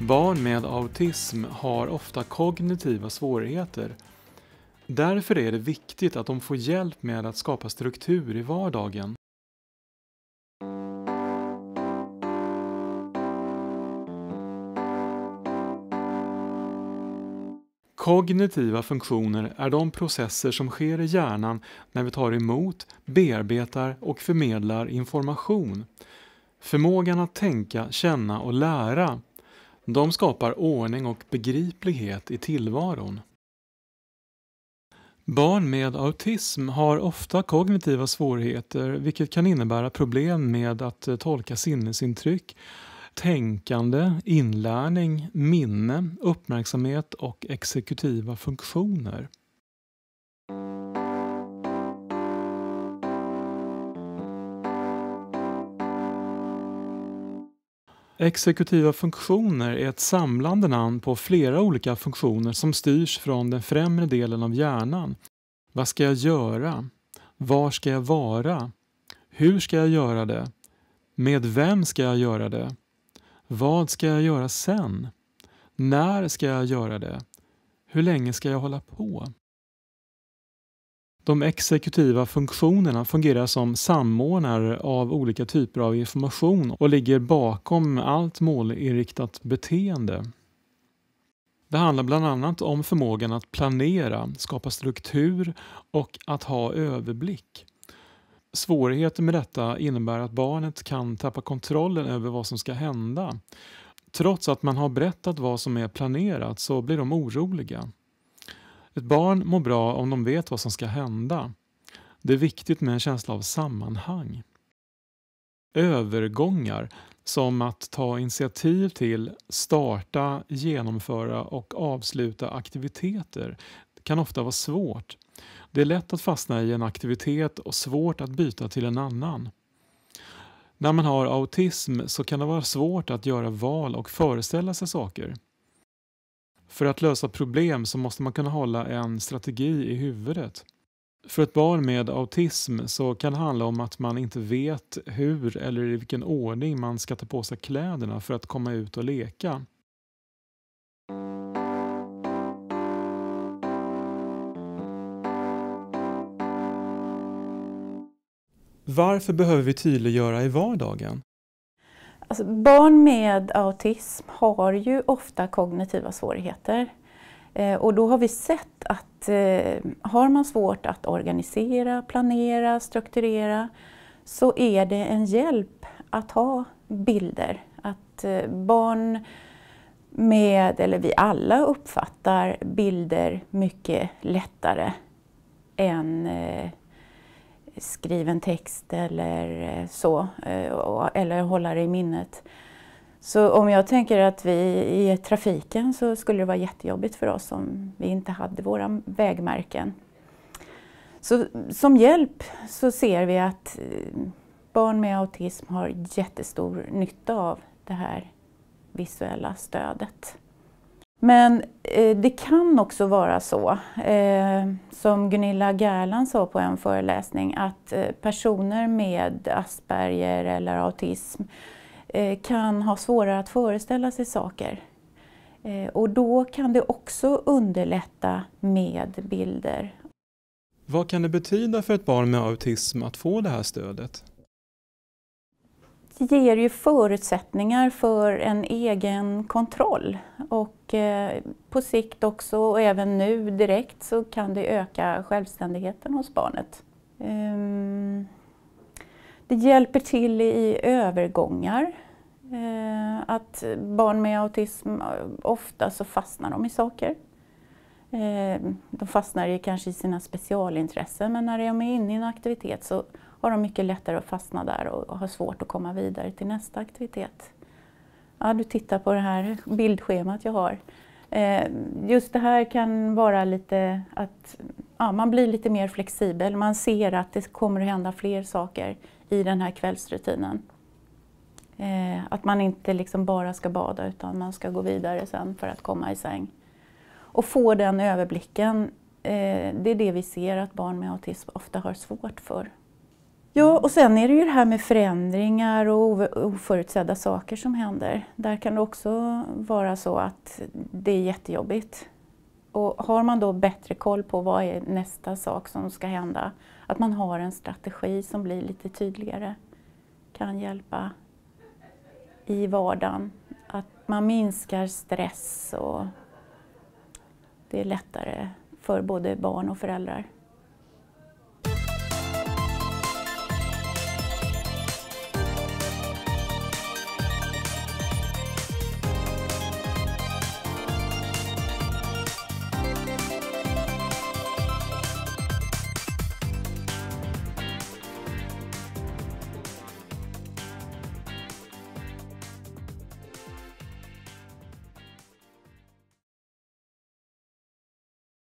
Barn med autism har ofta kognitiva svårigheter. Därför är det viktigt att de får hjälp med att skapa struktur i vardagen. Kognitiva funktioner är de processer som sker i hjärnan när vi tar emot, bearbetar och förmedlar information. Förmågan att tänka, känna och lära de skapar ordning och begriplighet i tillvaron. Barn med autism har ofta kognitiva svårigheter vilket kan innebära problem med att eh, tolka sinnesintryck, tänkande, inlärning, minne, uppmärksamhet och exekutiva funktioner. Exekutiva funktioner är ett samlande namn på flera olika funktioner som styrs från den främre delen av hjärnan. Vad ska jag göra? Var ska jag vara? Hur ska jag göra det? Med vem ska jag göra det? Vad ska jag göra sen? När ska jag göra det? Hur länge ska jag hålla på? De exekutiva funktionerna fungerar som samordnare av olika typer av information och ligger bakom allt målinriktat beteende. Det handlar bland annat om förmågan att planera, skapa struktur och att ha överblick. Svårigheter med detta innebär att barnet kan tappa kontrollen över vad som ska hända. Trots att man har berättat vad som är planerat så blir de oroliga. Ett barn mår bra om de vet vad som ska hända. Det är viktigt med en känsla av sammanhang. Övergångar som att ta initiativ till, starta, genomföra och avsluta aktiviteter kan ofta vara svårt. Det är lätt att fastna i en aktivitet och svårt att byta till en annan. När man har autism så kan det vara svårt att göra val och föreställa sig saker. För att lösa problem så måste man kunna hålla en strategi i huvudet. För ett barn med autism så kan det handla om att man inte vet hur eller i vilken ordning man ska ta på sig kläderna för att komma ut och leka. Varför behöver vi tydliggöra i vardagen? Alltså, barn med autism har ju ofta kognitiva svårigheter. Eh, och då har vi sett att eh, har man svårt att organisera, planera, strukturera så är det en hjälp att ha bilder. Att eh, barn med, eller vi alla uppfattar bilder mycket lättare än eh, skriven text eller eh, så, eh, eller hålla det i minnet. Så om jag tänker att vi i trafiken så skulle det vara jättejobbigt för oss om vi inte hade våra vägmärken. Så som hjälp så ser vi att eh, barn med autism har jättestor nytta av det här visuella stödet. Men eh, det kan också vara så, eh, som Gunilla Gerland sa på en föreläsning, att eh, personer med Asperger eller autism eh, kan ha svårare att föreställa sig saker. Eh, och då kan det också underlätta med bilder. Vad kan det betyda för ett barn med autism att få det här stödet? ger ju förutsättningar för en egen kontroll och eh, på sikt också och även nu direkt så kan det öka självständigheten hos barnet. Ehm, det hjälper till i övergångar. Eh, att barn med autism eh, ofta så fastnar de i saker. Ehm, de fastnar kanske i sina specialintressen men när de är inne i en aktivitet så har de mycket lättare att fastna där och har svårt att komma vidare till nästa aktivitet. Ja, du tittar på det här bildschemat jag har. Eh, just det här kan vara lite att ja, man blir lite mer flexibel. Man ser att det kommer att hända fler saker i den här kvällsrutinen. Eh, att man inte liksom bara ska bada utan man ska gå vidare sen för att komma i säng. Och få den överblicken, eh, det är det vi ser att barn med autism ofta har svårt för. Ja, och sen är det ju det här med förändringar och oförutsedda saker som händer. Där kan det också vara så att det är jättejobbigt. Och har man då bättre koll på vad är nästa sak som ska hända, att man har en strategi som blir lite tydligare, kan hjälpa i vardagen. Att man minskar stress och det är lättare för både barn och föräldrar.